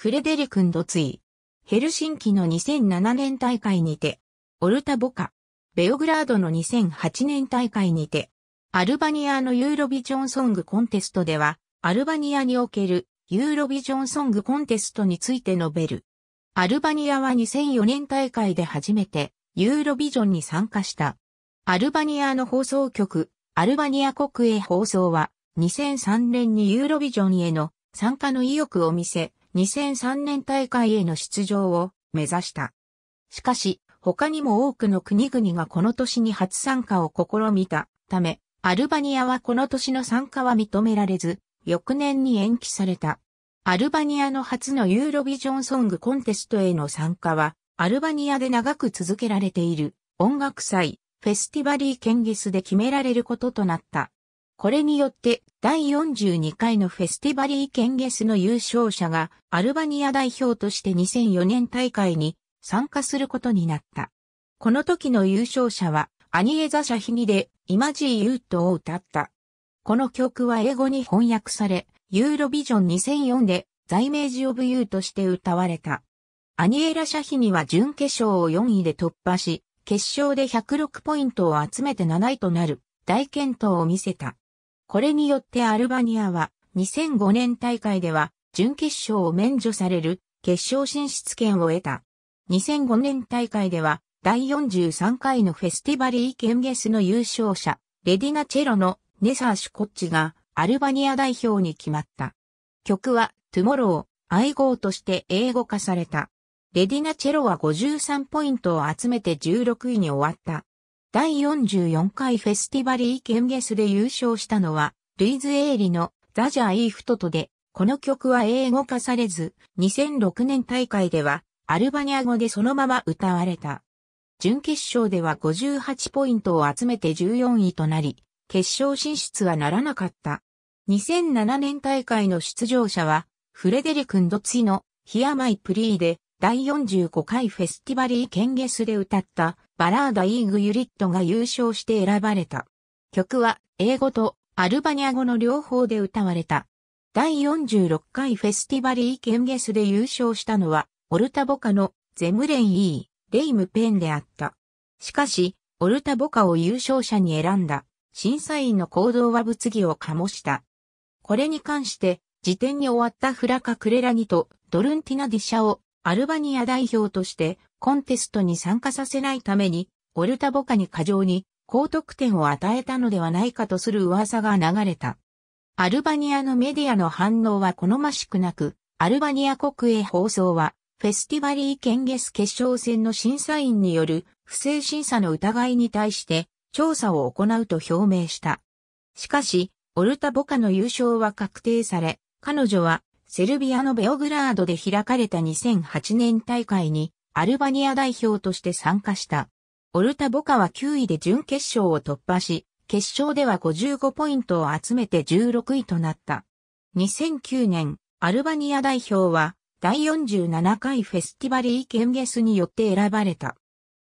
フレデリクンドツイ。ヘルシンキの2007年大会にて、オルタボカ、ベオグラードの2008年大会にて、アルバニアのユーロビジョンソングコンテストでは、アルバニアにおけるユーロビジョンソングコンテストについて述べる。アルバニアは2004年大会で初めてユーロビジョンに参加した。アルバニアの放送局、アルバニア国営放送は2003年にユーロビジョンへの参加の意欲を見せ、2003年大会への出場を目指した。しかし、他にも多くの国々がこの年に初参加を試みたため、アルバニアはこの年の参加は認められず、翌年に延期された。アルバニアの初のユーロビジョンソングコンテストへの参加は、アルバニアで長く続けられている音楽祭、フェスティバリー・ケンギスで決められることとなった。これによって第42回のフェスティバリーケンゲスの優勝者がアルバニア代表として2004年大会に参加することになった。この時の優勝者はアニエザ・シャヒニでイマジー・ユートを歌った。この曲は英語に翻訳され、ユーロビジョン2004でザイメージ・オブ・ユーとして歌われた。アニエラ・シャヒニは準決勝を4位で突破し、決勝で106ポイントを集めて7位となる大健闘を見せた。これによってアルバニアは2005年大会では準決勝を免除される決勝進出権を得た。2005年大会では第43回のフェスティバリーケンゲスの優勝者、レディナチェロのネサーシュコッチがアルバニア代表に決まった。曲はトゥモロー、愛号として英語化された。レディナチェロは53ポイントを集めて16位に終わった。第44回フェスティバリーケンゲスで優勝したのは、ルイズ・エイリのザ・ジャ・ー・イーフトとで、この曲は英語化されず、2006年大会では、アルバニア語でそのまま歌われた。準決勝では58ポイントを集めて14位となり、決勝進出はならなかった。2007年大会の出場者は、フレデリク・ンドツィのヒアマイ・プリーで第45回フェスティバリーケンゲスで歌ったバラーダイーグユリットが優勝して選ばれた。曲は英語とアルバニア語の両方で歌われた。第46回フェスティバリーケンゲスで優勝したのはオルタボカのゼムレン・イー、レイム・ペンであった。しかし、オルタボカを優勝者に選んだ審査員の行動は物議を醸した。これに関して、時点に終わったフラカ・クレラニとドルンティナ・ディシャをアルバニア代表としてコンテストに参加させないために、オルタボカに過剰に高得点を与えたのではないかとする噂が流れた。アルバニアのメディアの反応は好ましくなく、アルバニア国営放送は、フェスティバリー県月決勝戦の審査員による不正審査の疑いに対して調査を行うと表明した。しかし、オルタボカの優勝は確定され、彼女はセルビアのベオグラードで開かれた2008年大会にアルバニア代表として参加した。オルタボカは9位で準決勝を突破し、決勝では55ポイントを集めて16位となった。2009年、アルバニア代表は第47回フェスティバリーケンゲスによって選ばれた。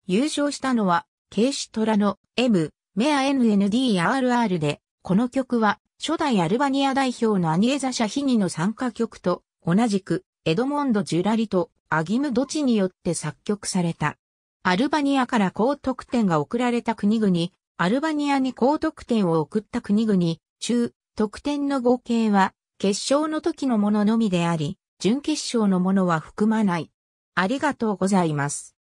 優勝したのは、ケイシトラの M、メア NNDRR で、この曲は初代アルバニア代表のアニエザ・シャヒニの参加曲と、同じく、エドモンド・ジュラリと、アギム・ドチによって作曲された。アルバニアから高得点が送られた国々、アルバニアに高得点を送った国々、中、得点の合計は、決勝の時のもののみであり、準決勝のものは含まない。ありがとうございます。